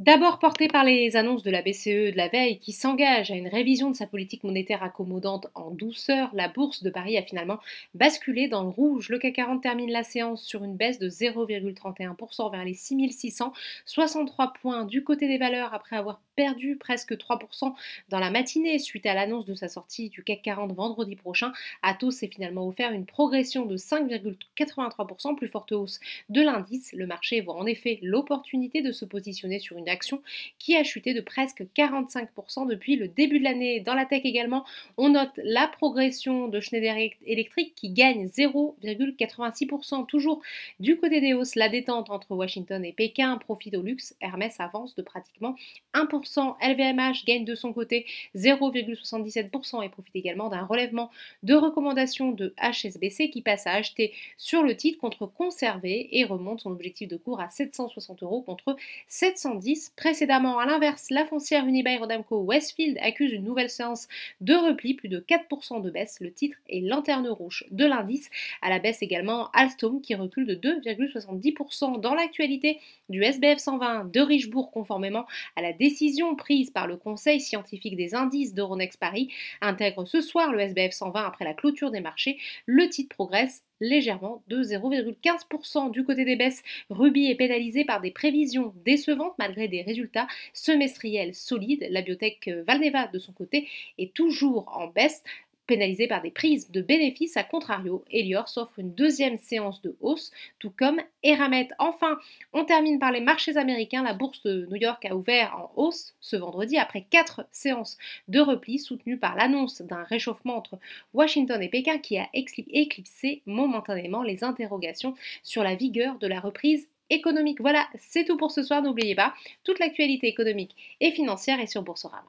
D'abord porté par les annonces de la BCE de la veille qui s'engage à une révision de sa politique monétaire accommodante en douceur, la bourse de Paris a finalement basculé dans le rouge. Le CAC 40 termine la séance sur une baisse de 0,31% vers les 6663 points du côté des valeurs après avoir perdu presque 3% dans la matinée suite à l'annonce de sa sortie du CAC 40 vendredi prochain. Atos s'est finalement offert une progression de 5,83%, plus forte hausse de l'indice. Le marché voit en effet l'opportunité de se positionner sur une action qui a chuté de presque 45% depuis le début de l'année. Dans la tech également, on note la progression de Schneider Electric qui gagne 0,86%. Toujours du côté des hausses, la détente entre Washington et Pékin profite au luxe. Hermès avance de pratiquement 1%. LVMH gagne de son côté 0,77% et profite également d'un relèvement de recommandations de HSBC qui passe à acheter sur le titre contre conserver et remonte son objectif de cours à 760 euros contre 710 Précédemment, à l'inverse, la foncière Unibail-Rodamco Westfield accuse une nouvelle séance de repli, plus de 4% de baisse. Le titre est lanterne rouge de l'indice. À la baisse également, Alstom qui recule de 2,70% dans l'actualité du SBF 120 de Richebourg, conformément à la décision prise par le Conseil scientifique des indices d'Euronext Paris, intègre ce soir le SBF 120 après la clôture des marchés. Le titre progresse légèrement de 0,15%. Du côté des baisses, Ruby est pénalisé par des prévisions décevantes malgré des résultats semestriels solides. La biotech euh, Valneva, de son côté, est toujours en baisse Pénalisé par des prises de bénéfices, à contrario, Elior s'offre une deuxième séance de hausse, tout comme Eramet. Enfin, on termine par les marchés américains. La bourse de New York a ouvert en hausse ce vendredi après quatre séances de repli soutenues par l'annonce d'un réchauffement entre Washington et Pékin qui a éclipsé momentanément les interrogations sur la vigueur de la reprise économique. Voilà, c'est tout pour ce soir. N'oubliez pas, toute l'actualité économique et financière est sur Boursorama.